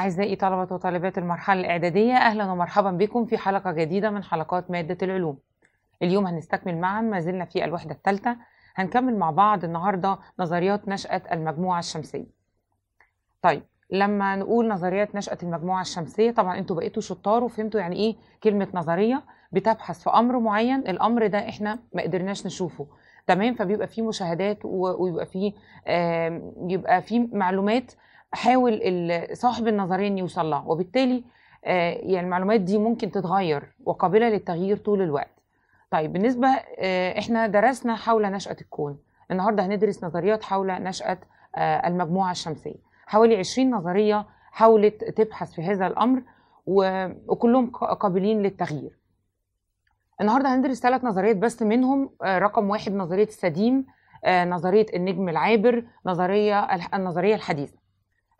أعزائي طلبة وطالبات المرحلة الإعدادية أهلا ومرحبا بكم في حلقة جديدة من حلقات مادة العلوم اليوم هنستكمل معا ما زلنا في الوحدة الثالثة هنكمل مع بعض النهاردة نظريات نشأة المجموعة الشمسية طيب لما نقول نظريات نشأة المجموعة الشمسية طبعا انتوا بقيتوا شطار وفهمتوا يعني ايه كلمة نظرية بتبحث في أمر معين الأمر ده احنا ما قدرناش نشوفه تمام فبيبقى فيه مشاهدات ويبقى فيه آه يبقى فيه معلومات احاول صاحب النظرين يوصل لها وبالتالي آه، يعني المعلومات دي ممكن تتغير وقابله للتغيير طول الوقت طيب بالنسبه آه، احنا درسنا حول نشاه الكون النهارده هندرس نظريات حول نشاه آه، المجموعه الشمسيه حوالي 20 نظريه حاولت تبحث في هذا الامر وكلهم قابلين للتغيير النهارده هندرس ثلاث نظريات بس منهم رقم واحد نظريه السديم نظريه النجم العابر نظريه النظريه الحديثه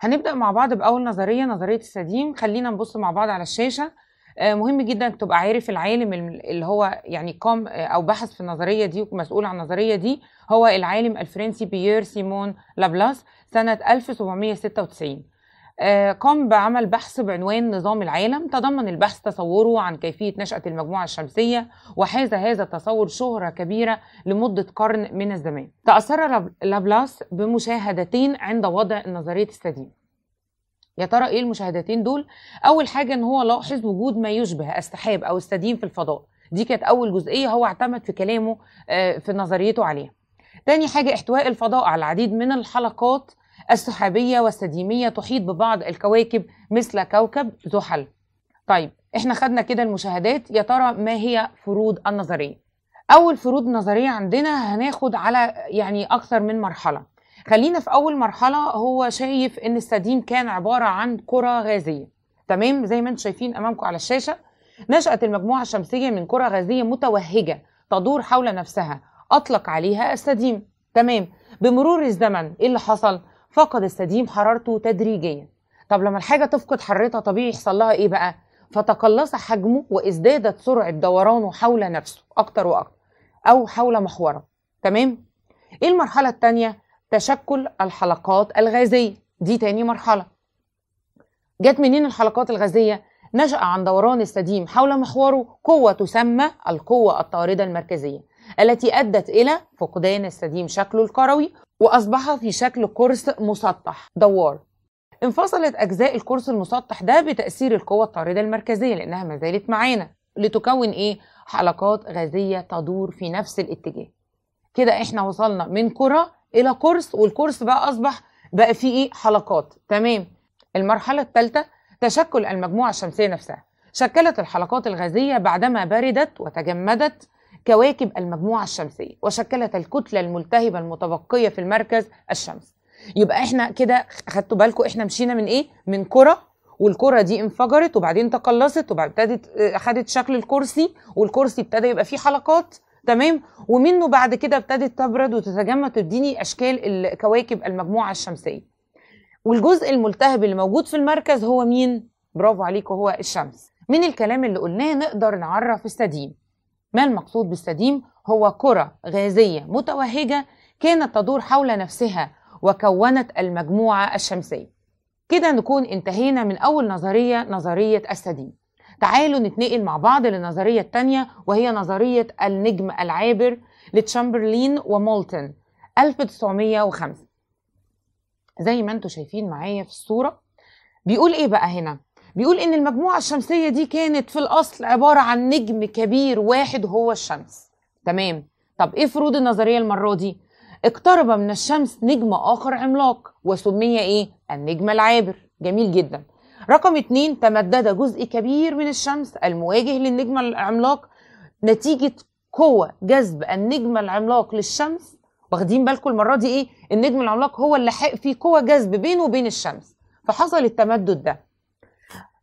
هنبدأ مع بعض بأول نظرية نظرية السديم خلينا نبص مع بعض على الشاشة آه، مهم جدا تبقى عارف العالم اللي هو يعني قام آه، او بحث في النظريه دي ومسؤول عن النظريه دي هو العالم الفرنسي بيير سيمون لابلاس سنه 1796 آه، قام بعمل بحث بعنوان نظام العالم تضمن البحث تصوره عن كيفية نشأة المجموعة الشمسية وحاز هذا التصور شهرة كبيرة لمدة قرن من الزمان تأثر لابلاس بمشاهدتين عند وضع نظرية السديم يا ترى ايه المشاهدتين دول اول حاجه ان هو لاحظ وجود ما يشبه السحاب او السديم في الفضاء دي كانت اول جزئيه هو اعتمد في كلامه آه، في نظريته عليها تاني حاجه احتواء الفضاء على العديد من الحلقات السحابية والسديمية تحيط ببعض الكواكب مثل كوكب زحل طيب احنا خدنا كده المشاهدات يا ترى ما هي فروض النظرية أول فروض نظرية عندنا هناخد على يعني أكثر من مرحلة خلينا في أول مرحلة هو شايف إن السديم كان عبارة عن كرة غازية تمام زي ما انتم شايفين أمامكم على الشاشة نشأت المجموعة الشمسية من كرة غازية متوهجة تدور حول نفسها أطلق عليها السديم تمام بمرور الزمن ايه اللي حصل فقد السديم حرارته تدريجيا طب لما الحاجة تفقد حرارتها طبيعي يحصل لها إيه بقى؟ فتقلص حجمه وازدادت سرعة دورانه حول نفسه أكتر وأكتر أو حول محوره تمام؟ إيه المرحلة الثانية؟ تشكل الحلقات الغازية دي تاني مرحلة جت منين الحلقات الغازية؟ نشأ عن دوران السديم حول محوره قوة تسمى القوة الطاردة المركزية التي أدت إلى فقدان السديم شكله الكروي وأصبح في شكل قرص مسطح دوار انفصلت أجزاء القرص المسطح ده بتأثير القوة الطاردة المركزية لأنها ما زالت معانا لتكون إيه؟ حلقات غازية تدور في نفس الاتجاه كده إحنا وصلنا من كرة إلى قرص والقرص بقى أصبح بقى فيه إيه؟ حلقات تمام المرحلة الثالثة تشكل المجموعة الشمسية نفسها شكلت الحلقات الغازية بعدما بردت وتجمدت كواكب المجموعة الشمسية وشكلت الكتلة الملتهبة المتبقية في المركز الشمس يبقى احنا كده خدتوا بالكم احنا مشينا من ايه من كرة والكرة دي انفجرت وبعدين تقلصت وابتدت آه، خدت شكل الكرسي والكرسي ابتدى يبقى فيه حلقات تمام ومنه بعد كده ابتدت تبرد وتتجمد تديني اشكال الكواكب المجموعه الشمسيه والجزء الملتهب اللي موجود في المركز هو مين برافو عليكم هو الشمس من الكلام اللي قلناه نقدر نعرف السديم ما المقصود بالسديم هو كرة غازية متوهجة كانت تدور حول نفسها وكونت المجموعة الشمسية كده نكون انتهينا من أول نظرية نظرية السديم تعالوا نتنقل مع بعض للنظرية الثانية وهي نظرية النجم العابر لتشامبرلين ومولتن 1905 زي ما انتم شايفين معايا في الصورة بيقول ايه بقى هنا بيقول ان المجموعه الشمسيه دي كانت في الاصل عباره عن نجم كبير واحد هو الشمس تمام طب ايه فروض النظريه المره دي اقترب من الشمس نجم اخر عملاق وسمي ايه النجم العابر جميل جدا رقم اتنين تمدد جزء كبير من الشمس المواجه للنجم العملاق نتيجه قوه جذب النجم العملاق للشمس واخدين بالكم المره دي ايه النجم العملاق هو اللي حق فيه قوه جذب بينه وبين الشمس فحصل التمدد ده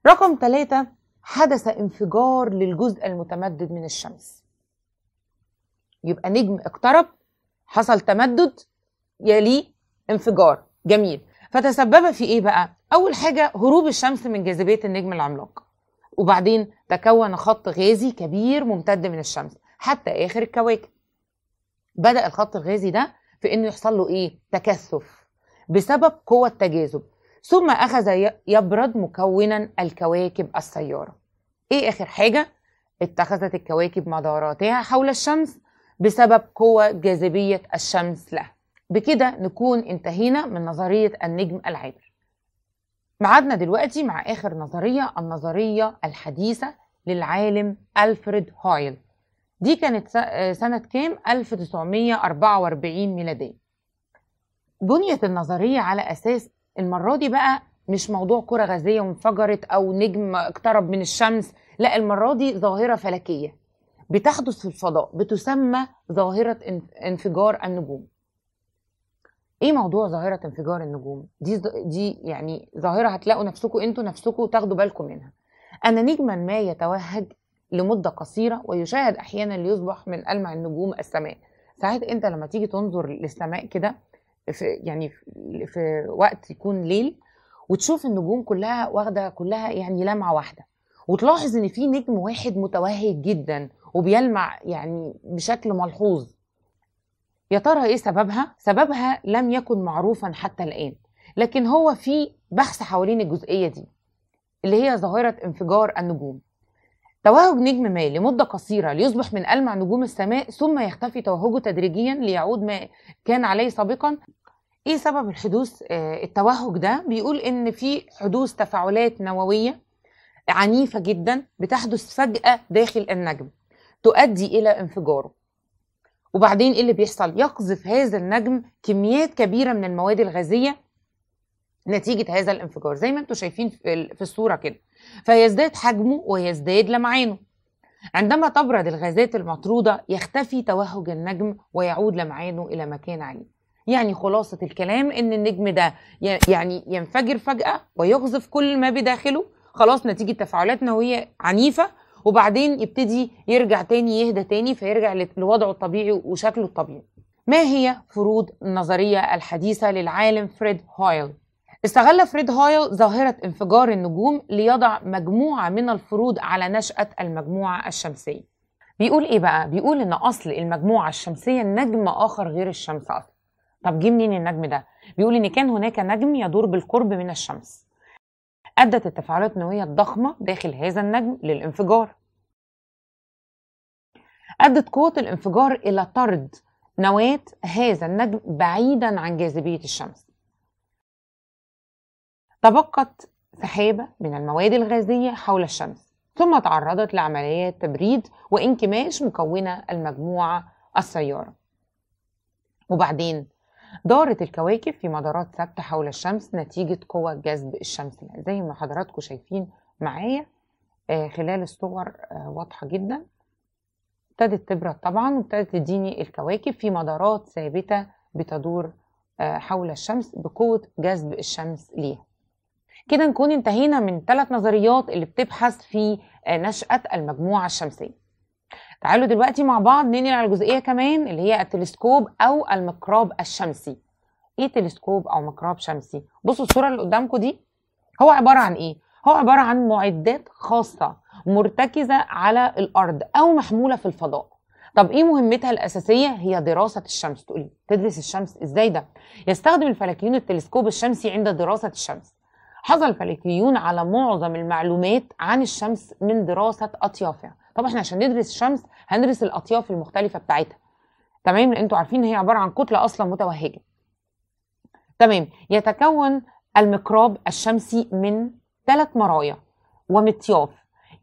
رقم ثلاثة حدث انفجار للجزء المتمدد من الشمس يبقى نجم اقترب حصل تمدد يليه انفجار جميل فتسبب في ايه بقى اول حاجه هروب الشمس من جاذبيه النجم العملاق وبعدين تكون خط غازي كبير ممتد من الشمس حتى اخر الكواكب بدا الخط الغازي ده في انه يحصل له ايه تكثف بسبب قوه التجاذب ثم أخذ يبرد مكونا الكواكب السيارة إيه آخر حاجة؟ اتخذت الكواكب مداراتها حول الشمس بسبب قوة جاذبية الشمس لها بكده نكون انتهينا من نظرية النجم العابر معادنا دلوقتي مع آخر نظرية النظرية الحديثة للعالم ألفريد هايل دي كانت سنة كام؟ 1944 ميلادية بنيت النظرية على أساس المره دي بقى مش موضوع كره غازيه وانفجرت او نجم اقترب من الشمس لا المره دي ظاهره فلكيه بتحدث في الفضاء بتسمى ظاهره انفجار النجوم ايه موضوع ظاهره انفجار النجوم دي دي يعني ظاهره هتلاقوا نفسكم انتوا نفسكم تاخدوا بالكم منها ان نجما ما يتوهج لمده قصيره ويشاهد احيانا ليصبح من المع النجوم السماء ساعات انت لما تيجي تنظر للسماء كده في يعني في وقت يكون ليل وتشوف النجوم كلها واخده كلها يعني لمعه واحده وتلاحظ ان في نجم واحد متوهج جدا وبيلمع يعني بشكل ملحوظ يا ترى ايه سببها سببها لم يكن معروفا حتى الان لكن هو في بحث حوالين الجزئيه دي اللي هي ظاهره انفجار النجوم توهج نجم ما لمدة قصيرة ليصبح من ألمع نجوم السماء ثم يختفي توهجه تدريجيا ليعود ما كان عليه سابقا ايه سبب الحدوث آه، التوهج ده بيقول ان في حدوث تفاعلات نوويه عنيفه جدا بتحدث فجاه داخل النجم تؤدي الى انفجاره وبعدين ايه اللي بيحصل يقذف هذا النجم كميات كبيره من المواد الغازيه نتيجه هذا الانفجار زي ما انتم شايفين في الصوره كده فيزداد حجمه ويزداد لمعانه عندما تبرد الغازات المطرودة يختفي توهج النجم ويعود لمعانه إلى مكان عليه يعني خلاصة الكلام إن النجم ده يعني ينفجر فجأة ويقذف كل ما بداخله خلاص نتيجة تفاعلات نووية عنيفة وبعدين يبتدي يرجع تاني يهدى تاني فيرجع لوضعه الطبيعي وشكله الطبيعي ما هي فروض النظرية الحديثة للعالم فريد هويل استغل فريد هايل ظاهرة انفجار النجوم ليضع مجموعة من الفروض على نشأة المجموعة الشمسية بيقول إيه بقى؟ بيقول إن أصل المجموعة الشمسية نجم آخر غير الشمس أصلا طب جه منين النجم ده؟ بيقول إن كان هناك نجم يدور بالقرب من الشمس أدت التفاعلات النووية الضخمة داخل هذا النجم للانفجار أدت قوة الانفجار إلى طرد نواة هذا النجم بعيدا عن جاذبية الشمس تبقت سحابة من المواد الغازية حول الشمس ثم تعرضت لعملية تبريد وانكماش مكونة المجموعة السيارة وبعدين دارت الكواكب في مدارات ثابتة حول الشمس نتيجة قوة جذب الشمس زي ما حضراتكم شايفين معايا آه، خلال الصور آه، واضحة جدا ابتدت تبرد طبعا وابتدت تديني الكواكب في مدارات ثابتة بتدور آه، حول الشمس بقوة جذب الشمس ليها كده نكون انتهينا من ثلاث نظريات اللي بتبحث في آه، نشأة المجموعة الشمسية تعالوا دلوقتي مع بعض ننقل على الجزئية كمان اللي هي التلسكوب أو المقراب الشمسي إيه تلسكوب أو مقراب شمسي؟ بصوا الصورة اللي قدامكم دي هو عبارة عن إيه؟ هو عبارة عن معدات خاصة مرتكزة على الأرض أو محمولة في الفضاء طب ايه مهمتها الاساسيه هي دراسه الشمس تقولي تدرس الشمس ازاي ده يستخدم الفلكيون التلسكوب الشمسي عند دراسه الشمس حظى الفلكيون على معظم المعلومات عن الشمس من دراسة أطيافها يعني. طبعا احنا عشان ندرس الشمس هندرس الأطياف المختلفة بتاعتها تمام لأن انتوا عارفين هي عبارة عن كتلة أصلا متوهجة تمام يتكون المقراب الشمسي من ثلاث مرايا ومطياف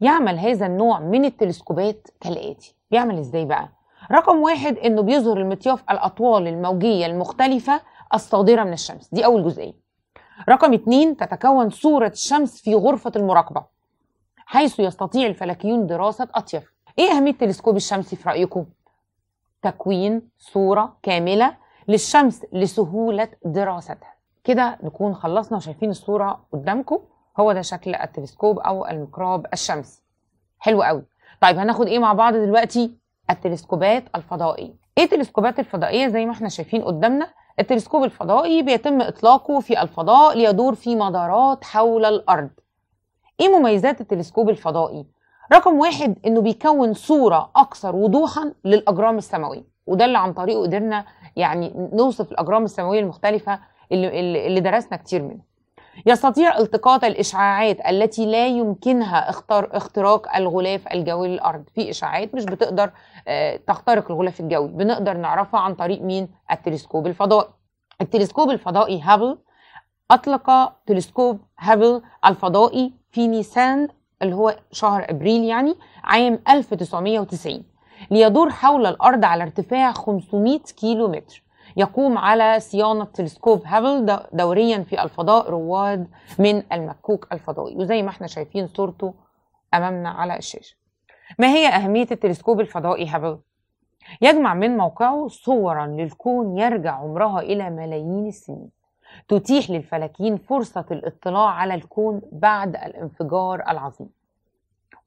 يعمل هذا النوع من التلسكوبات كالآتي بيعمل ازاي بقى؟ رقم واحد انه بيظهر المطياف الأطوال الموجية المختلفة الصادرة من الشمس دي أول جزئية رقم اتنين تتكون صورة الشمس في غرفة المراقبة حيث يستطيع الفلكيون دراسة أطياف إيه أهمية التلسكوب الشمسي في رأيكم؟ تكوين صورة كاملة للشمس لسهولة دراستها كده نكون خلصنا وشايفين الصورة قدامكم هو ده شكل التلسكوب أو الميكروب الشمسي حلو قوي طيب هناخد إيه مع بعض دلوقتي؟ التلسكوبات الفضائية ايه التلسكوبات الفضائيه زي ما احنا شايفين قدامنا التلسكوب الفضائي بيتم إطلاقه في الفضاء ليدور في مدارات حول الأرض إيه مميزات التلسكوب الفضائي؟ رقم واحد إنه بيكون صورة أكثر وضوحا للأجرام السماوية وده اللي عن طريقه قدرنا يعني نوصف الأجرام السماوية المختلفة اللي, اللي درسنا كتير منها يستطيع التقاط الإشعاعات التي لا يمكنها اختراق الغلاف الجوي للأرض في إشعاعات مش بتقدر آه، تخترق الغلاف الجوي بنقدر نعرفها عن طريق مين التلسكوب الفضائي التلسكوب الفضائي هابل أطلق تلسكوب هابل الفضائي في نيسان اللي هو شهر أبريل يعني عام 1990 ليدور حول الأرض على ارتفاع 500 كيلو متر يقوم على صيانة تلسكوب هابل دوريا في الفضاء رواد من المكوك الفضائي وزي ما احنا شايفين صورته أمامنا على الشاشة ما هي أهمية التلسكوب الفضائي هابل؟ يجمع من موقعه صورا للكون يرجع عمرها إلى ملايين السنين تتيح للفلكيين فرصة الاطلاع على الكون بعد الانفجار العظيم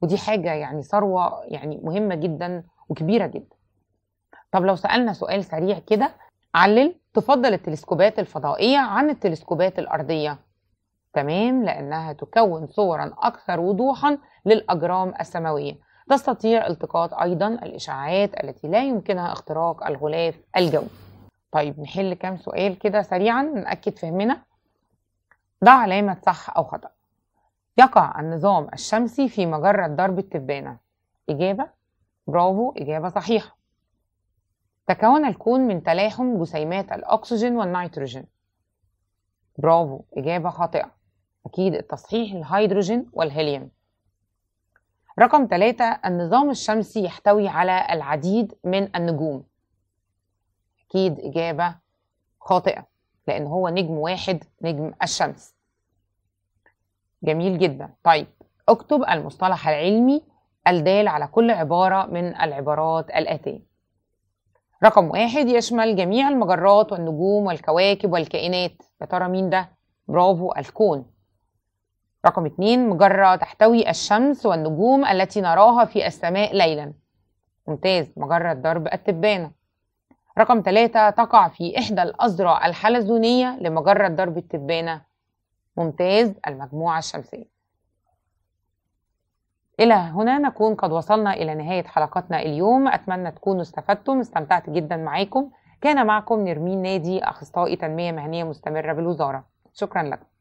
ودي حاجة يعني ثروة يعني مهمة جدا وكبيرة جدا طب لو سألنا سؤال سريع كده علل تفضل التلسكوبات الفضائية عن التلسكوبات الأرضية تمام لأنها تكون صورا أكثر وضوحا للأجرام السماوية تستطيع التقاط أيضا الإشعاعات التي لا يمكنها اختراق الغلاف الجوي طيب نحل كام سؤال كده سريعا نأكد فهمنا ضع علامة صح أو خطأ يقع النظام الشمسي في مجرة درب التبانة إجابة برافو إجابة صحيحة تكون الكون من تلاحم جسيمات الأكسجين والنيتروجين برافو إجابة خاطئة أكيد التصحيح الهيدروجين والهيليوم رقم ثلاثة النظام الشمسي يحتوي على العديد من النجوم أكيد إجابة خاطئة لأن هو نجم واحد نجم الشمس جميل جدا طيب اكتب المصطلح العلمي الدال على كل عبارة من العبارات الآتية رقم واحد يشمل جميع المجرات والنجوم والكواكب والكائنات يا ترى مين ده؟ برافو الكون رقم اتنين مجرة تحتوي الشمس والنجوم التي نراها في السماء ليلا ممتاز مجرة درب التبانة رقم ثلاثة تقع في إحدى الأذرع الحلزونية لمجرة درب التبانة ممتاز المجموعة الشمسية إلى هنا نكون قد وصلنا إلى نهاية حلقتنا اليوم أتمنى تكونوا استفدتم استمتعت جدا معاكم كان معكم نرمين نادي أخصائي تنمية مهنية مستمرة بالوزارة شكرا لكم